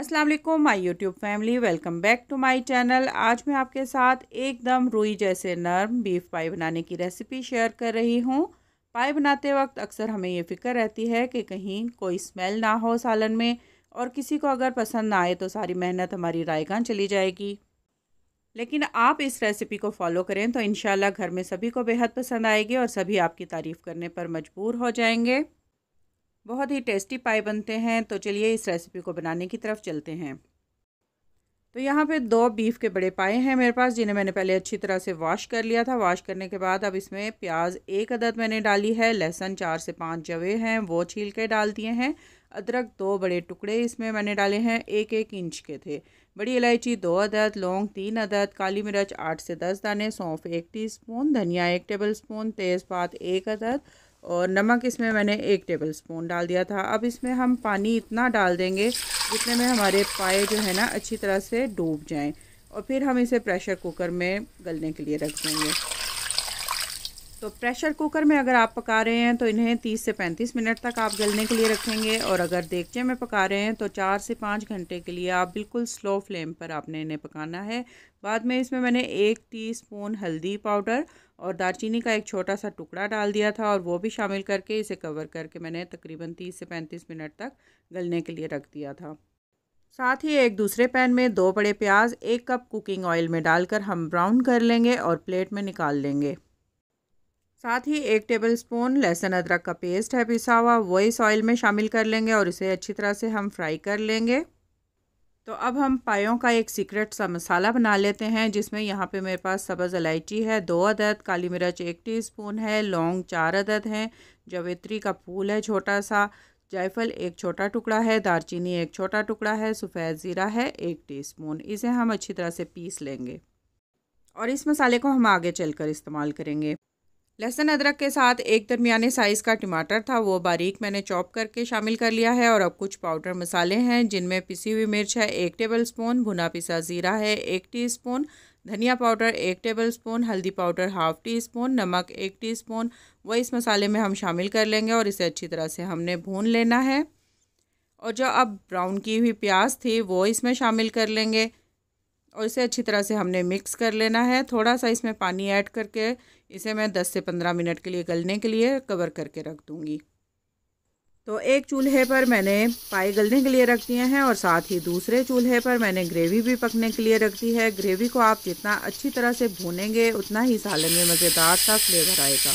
Aslam my YouTube YouTube family welcome back to my channel आज मैं आपके साथ एकदम रुई जैसे नरम बीफ पाई बनाने की रेसिपी शेयर कर रही हूँ पाई बनाते वक्त अक्सर हमें ये फ़िक्र रहती है कि कहीं कोई स्मेल ना हो सालन में और किसी को अगर पसंद ना आए तो सारी मेहनत हमारी रायगान चली जाएगी लेकिन आप इस रेसिपी को फॉलो करें तो इन घर में सभी को बेहद पसंद आएगी और सभी आपकी तारीफ़ करने पर मजबूर हो जाएंगे बहुत ही टेस्टी पाए बनते हैं तो चलिए इस रेसिपी को बनाने की तरफ चलते हैं तो यहाँ पे दो बीफ के बड़े पाए हैं मेरे पास जिन्हें मैंने पहले अच्छी तरह से वॉश कर लिया था वॉश करने के बाद अब इसमें प्याज एक अदद मैंने डाली है लहसुन चार से पाँच जवे हैं वो छील के डाल दिए हैं अदरक दो बड़े टुकड़े इसमें मैंने डाले हैं एक एक इंच के थे बड़ी इलायची दो अदद लौंग तीन अदद काली मिर्च आठ से दस दाने सौंफ एक टीस्पून धनिया एक टेबल स्पून तेज़पात एक अदद और नमक इसमें मैंने एक टेबल स्पून डाल दिया था अब इसमें हम पानी इतना डाल देंगे जितने में हमारे पाए जो है ना अच्छी तरह से डूब जाएं और फिर हम इसे प्रेशर कुकर में गलने के लिए रख देंगे तो प्रेशर कुकर में अगर आप पका रहे हैं तो इन्हें 30 से 35 मिनट तक आप गलने के लिए रखेंगे और अगर देगचे में पका रहे हैं तो चार से पाँच घंटे के लिए आप बिल्कुल स्लो फ्लेम पर आपने इन्हें पकाना है बाद में इसमें मैंने एक टीस्पून हल्दी पाउडर और दालचीनी का एक छोटा सा टुकड़ा डाल दिया था और वो भी शामिल करके इसे कवर करके मैंने तकरीबन तीस से पैंतीस मिनट तक गलने के लिए रख दिया था साथ ही एक दूसरे पैन में दो बड़े प्याज एक कप कुकिंग ऑयल में डालकर हम ब्राउन कर लेंगे और प्लेट में निकाल लेंगे साथ ही एक टेबल स्पून लहसुन अदरक का पेस्ट है पिसा हुआ वो इस ऑयल में शामिल कर लेंगे और इसे अच्छी तरह से हम फ्राई कर लेंगे तो अब हम पायों का एक सीक्रेट सा मसाला बना लेते हैं जिसमें यहाँ पे मेरे पास सब्ज़ इलायची है दो अदद काली मिर्च एक टीस्पून है लौंग चार अदद हैं जवित्री का फूल है छोटा सा जायफल एक छोटा टुकड़ा है दारचीनी एक छोटा टुकड़ा है सफ़ेद ज़ीरा है एक स्पून इसे हम अच्छी तरह से पीस लेंगे और इस मसाले को हम आगे चलकर इस्तेमाल करेंगे लहसुन अदरक के साथ एक दरमियाने साइज़ का टमाटर था वो बारीक मैंने चॉप करके शामिल कर लिया है और अब कुछ पाउडर मसाले हैं जिनमें पिसी हुई मिर्च है एक टेबल स्पून भुना पिसा ज़ीरा है एक टीस्पून धनिया पाउडर एक टेबल स्पून हल्दी पाउडर हाफ़ टी स्पून नमक एक टी स्पून वह इस मसाले में हम शामिल कर लेंगे और इसे अच्छी तरह से हमने भून लेना है और जो अब ब्राउन की हुई प्याज थी वो इसमें शामिल कर लेंगे और इसे अच्छी तरह से हमने मिक्स कर लेना है थोड़ा सा इसमें पानी ऐड करके इसे मैं 10 से 15 मिनट के लिए गलने के लिए कवर करके रख दूँगी तो एक चूल्हे पर मैंने पाई गलने के लिए रख दिए हैं और साथ ही दूसरे चूल्हे पर मैंने ग्रेवी भी पकने के लिए रख दी है ग्रेवी को आप जितना अच्छी तरह से भूनेंगे उतना ही सालन में मज़ेदार सा फ्लेवर आएगा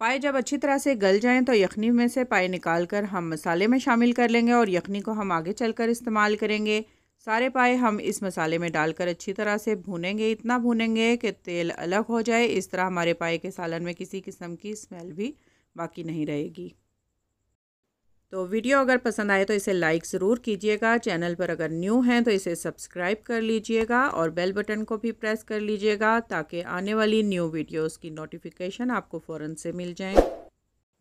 पाए जब अच्छी तरह से गल जाएं तो यखनी में से पाए निकाल कर हम मसाले में शामिल कर लेंगे और यखनी को हम आगे चलकर इस्तेमाल करेंगे सारे पाए हम इस मसाले में डालकर अच्छी तरह से भूनेंगे इतना भूनेंगे कि तेल अलग हो जाए इस तरह हमारे पाए के सालन में किसी किस्म की स्मेल भी बाकी नहीं रहेगी तो वीडियो अगर पसंद आए तो इसे लाइक ज़रूर कीजिएगा चैनल पर अगर न्यू हैं तो इसे सब्सक्राइब कर लीजिएगा और बेल बटन को भी प्रेस कर लीजिएगा ताकि आने वाली न्यू वीडियोस की नोटिफिकेशन आपको फ़ौर से मिल जाए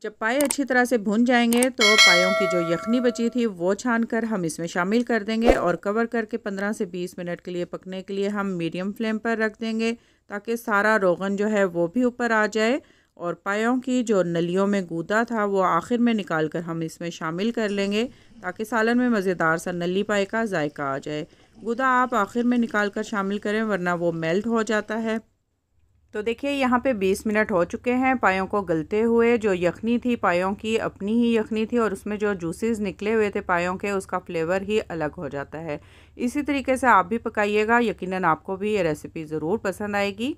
जब पाए अच्छी तरह से भुन जाएंगे तो पायों की जो यखनी बची थी वो छान कर हम इसमें शामिल कर देंगे और कवर करके पंद्रह से बीस मिनट के लिए पकने के लिए हम मीडियम फ्लेम पर रख देंगे ताकि सारा रोगन जो है वो भी ऊपर आ जाए और पायों की जो नलियों में गूदा था वो आखिर में निकाल कर हम इसमें शामिल कर लेंगे ताकि सालन में मज़ेदार सा नली पाए का जायका आ जाए गूदा आप आखिर में निकाल कर शामिल करें वरना वो मेल्ट हो जाता है तो देखिए यहाँ पे 20 मिनट हो चुके हैं पायों को गलते हुए जो यखनी थी पायों की अपनी ही यखनी थी और उसमें जो जूसेस निकले हुए थे पायों के उसका फ्लेवर ही अलग हो जाता है इसी तरीके से आप भी पकाइएगा यकीनन आपको भी ये रेसिपी ज़रूर पसंद आएगी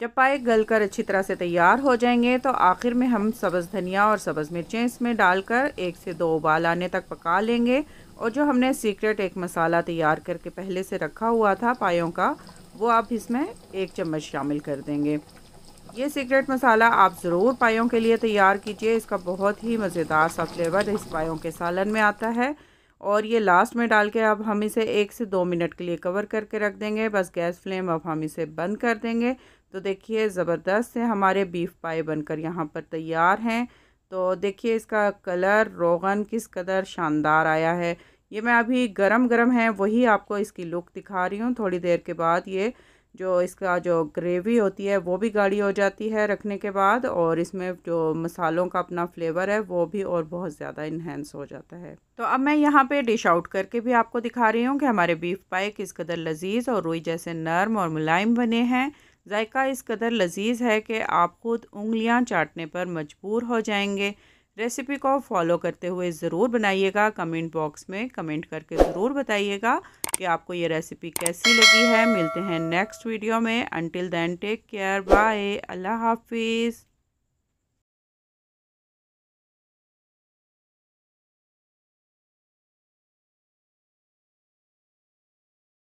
जब पाए गल कर अच्छी तरह से तैयार हो जाएंगे तो आखिर में हम सब्ज़ धनिया और सब्ज़ मिर्चें इसमें डालकर एक से दो उबाल आने तक पका लेंगे और जो हमने सीक्रेट एक मसाला तैयार करके पहले से रखा हुआ था पायों का वो आप इसमें एक चम्मच शामिल कर देंगे ये सीक्रेट मसाला आप ज़रूर पायों के लिए तैयार कीजिए इसका बहुत ही मज़ेदार सा फ्लेवर इस पायों के सालन में आता है और ये लास्ट में डाल के अब हम इसे एक से दो मिनट के लिए कवर करके रख देंगे बस गैस फ्लेम अब हम इसे बंद कर देंगे तो देखिए ज़बरदस्त है हमारे बीफ पाए बनकर यहाँ पर तैयार हैं तो देखिए इसका कलर रोगन किस कदर शानदार आया है ये मैं अभी गरम गरम है वही आपको इसकी लुक दिखा रही हूँ थोड़ी देर के बाद ये जो इसका जो ग्रेवी होती है वो भी गाढ़ी हो जाती है रखने के बाद और इसमें जो मसालों का अपना फ्लेवर है वो भी और बहुत ज़्यादा इन्हेंस हो जाता है तो अब मैं यहाँ पे डिश आउट करके भी आपको दिखा रही हूँ कि हमारे बीफ पाए किस कदर लजीज और रुई जैसे नरम और मुलायम बने हैं जायका इस कदर लजीज है कि आप खुद उंगलियां चाटने पर मजबूर हो जाएंगे रेसिपी को फॉलो करते हुए ज़रूर बनाइएगा कमेंट बॉक्स में कमेंट करके ज़रूर बताइएगा कि आपको ये रेसिपी कैसी लगी है मिलते हैं नेक्स्ट वीडियो में until then take care bye Allah हाफिज़